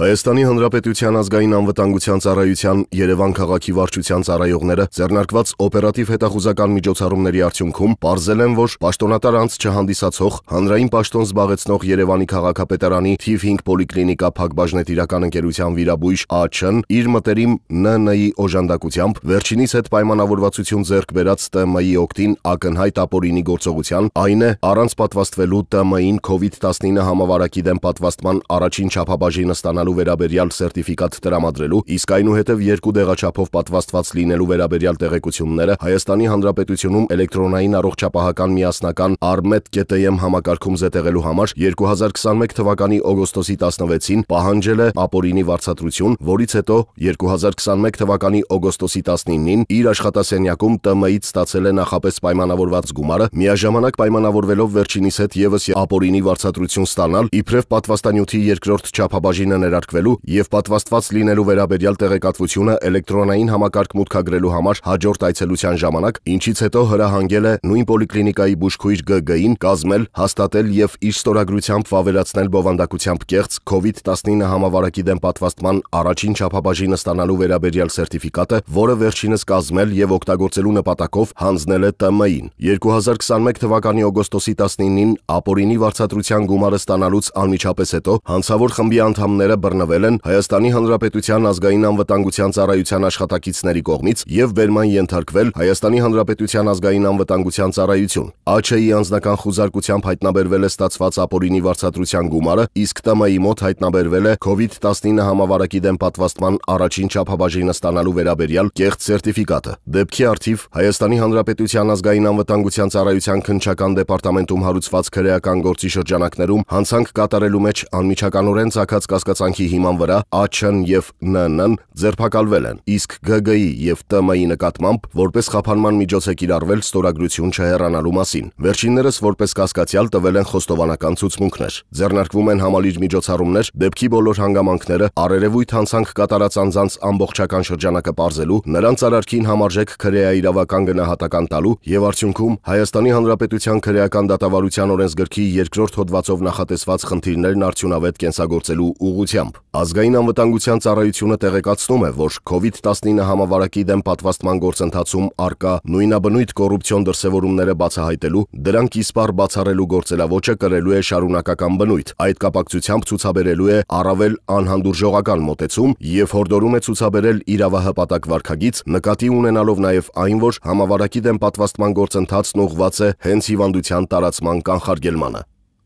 Հայաստանի Հանրապետության ազգային անվտանգության ծառայության Երևան քաղաքի վարչության ծառայողները ձեռնարկված օպերատիվ հետախուզական միջոցառումների արդյունքում ողրզել են, որ պաշտոնատար անց չհանդիսացող հանրային պաշտոն զբաղեցնող Երևանի քաղաքապետարանի թիվ 5 պոլիկլինիկա Փակբաժնետ իրական ընկերության վիրաբույժ ԱՉՆ իր մտերիմ ՆՆ-ի օժանդակությամբ վերջինիս հետ պայմանավորվածություն ձեռք բերած ՏՄ-ի օկտին ակնհայտ ապօրինի գործողության, այն է առանց պատվաստվելու ՏՄ-ին COVID-19 համավարակի դեմ պատվաստման առաջին չափաբաժինը ստանալու ստանալու վերաբերյալ սերտիֆիկատ տրամադրելու, իսկ այնուհետև երկու դեղաչափով պատվաստված լինելու վերաբերյալ տեղեկությունները Հայաստանի Հանրապետությունում էլեկտրոնային առողջապահական միասնական armet.am համակարգում զետեղելու համար 2021 թվականի օգոստոսի 16-ին պահանջել է ապօրինի վարձատրություն, որից հետո 2021 թվականի օգոստոսի 19-ին իր աշխատասենյակում ՏՄ-ից ստացել է նախապես պայմանավորված գումարը, միաժամանակ պայմանավորվելով վերջինիս հետ եւս ապօրինի վարձատրություն ստանալ, իբրև պատվաստանյութի երկրորդ չափաբաժինը ներառ առաջարկվելու եւ պատվաստված լինելու վերաբերյալ տեղեկատվությունը էլեկտրոնային համակարգ մուտքագրելու համար հաջորդ այցելության ժամանակ, ինչից հետո հրահանգել է նույն պոլիկլինիկայի բուժքույր ԳԳ-ին կազմել, հաստատել եւ իր ստորագրությամբ վավերացնել բովանդակությամբ կեղծ COVID-19 համավարակի դեմ պատվաստման առաջին չափաբաժինը ստանալու վերաբերյալ սերտիֆիկատը, որը վերջինս կազմել եւ օգտագործելու նպատակով հանձնել է ՏՄ-ին։ 2021 թվականի օգոստոսի 19-ին ապօրինի վարչատրության գումարը ստանալուց անմիջապես հետո հանցավոր խմբի անդամները բռնվել են Հայաստանի Հանրապետության ազգային անվտանգության ծառայության աշխատակիցների կողմից եւ վերման ենթարկվել Հայաստանի Հանրապետության ազգային անվտանգության ծառայություն։ ԱՉՀ-ի անձնական խուզարկությամբ հայտնաբերվել է ստացված ապօրինի վարչատրության գումարը, իսկ ՏՄ-ի մոտ հայտնաբերվել է COVID-19 համավարակի դեմ պատվաստման առաջին չափաբաժինը ստանալու վերաբերյալ կեղծ սերտիֆիկատը։ Դեպքի արդիվ Հայաստանի Հանրապետության ազգային անվտանգության ծառայության քնչական դեպարտամենտում հարուցված քրեական գործի շրջանակներում հանցանք կատարելու մեջ անմիջականորեն ցակած կասկածային աշխատանքի հիման վրա ԱՉՆ եւ ՆՆ-ն ձերբակալվել են, իսկ ԳԳ-ի եւ ՏՄ-ի նկատմամբ որպես խափանման միջոց է կիրառվել ստորագրություն չհեռանալու մասին։ Վերջիններս որպես կասկածյալ տվել են խոստովանական ցուցմունքներ։ Ձեռնարկվում են համալիր միջոցառումներ դեպքի բոլոր հանգամանքները արերևույթ հանցանք կատարած անձանց ամբողջական շրջանակը ողջելու, նրանց արարքին համարժեք քրեա իրավական գնահատական տալու եւ արդյունքում Հայաստանի Հանրապետության քրեական դատավարության օրենսգրքի 2-րդ հոդվածով նախատեսված խնդիրներն արդյունավետ կենսագործելու ուղղությամբ շրջությամբ Ազգային անվտանգության ծառայությունը տեղեկացնում է, որ COVID-19 համավարակի դեմ պատվաստման գործընթացում արկա նույնաբնույթ կոռուպցիոն դրսևորումները բացահայտելու, դրանք իսպառ բացառելու գործելաոճը կրելու է շարունակական բնույթ։ Այդ կապակցությամբ ցուցաբերելու է առավել անհանդուրժողական մոտեցում եւ հորդորում է ցուցաբերել իրավահպատակ վարքագիծ, նկատի ունենալով նաեւ այն, որ համավարակի դեմ պատվաստման գործընթացն ուղղված է հենց հիվանդության տարածման կանխարգելմանը։